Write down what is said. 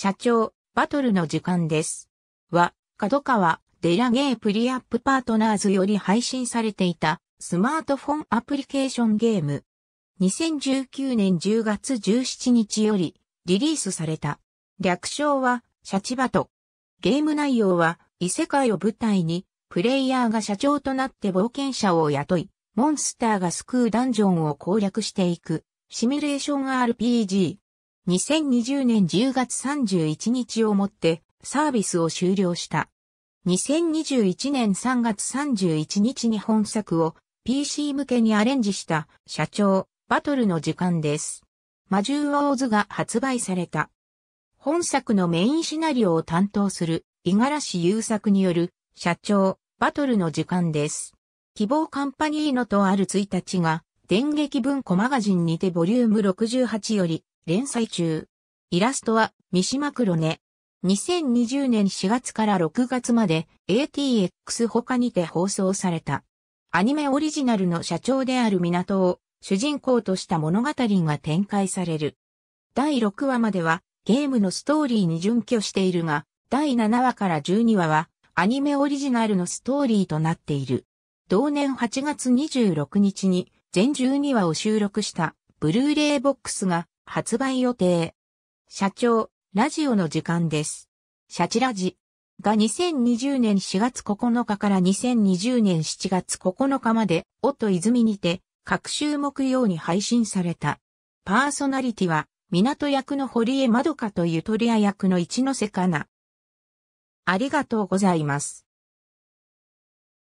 社長、バトルの時間です。は、角川、デラゲープリアップパートナーズより配信されていたスマートフォンアプリケーションゲーム。2019年10月17日よりリリースされた。略称はシャチバト。ゲーム内容は異世界を舞台にプレイヤーが社長となって冒険者を雇い、モンスターが救うダンジョンを攻略していくシミュレーション RPG。2020年10月31日をもってサービスを終了した。2021年3月31日に本作を PC 向けにアレンジした社長バトルの時間です。魔獣ウォーズが発売された。本作のメインシナリオを担当する五十嵐優作による社長バトルの時間です。希望カンパニーのとある1日が電撃文庫マガジンにてボリューム68より連載中。イラストは三島黒根。2020年4月から6月まで ATX 他にて放送された。アニメオリジナルの社長である港を主人公とした物語が展開される。第6話まではゲームのストーリーに準拠しているが、第7話から12話はアニメオリジナルのストーリーとなっている。同年8月26日に全12話を収録したブルーレイボックスが発売予定。社長、ラジオの時間です。シャチラジが2020年4月9日から2020年7月9日まで、音泉にて、各週木曜に配信された。パーソナリティは、港役の堀江まどかとゆとり屋役の一ノ瀬かな。ありがとうございます。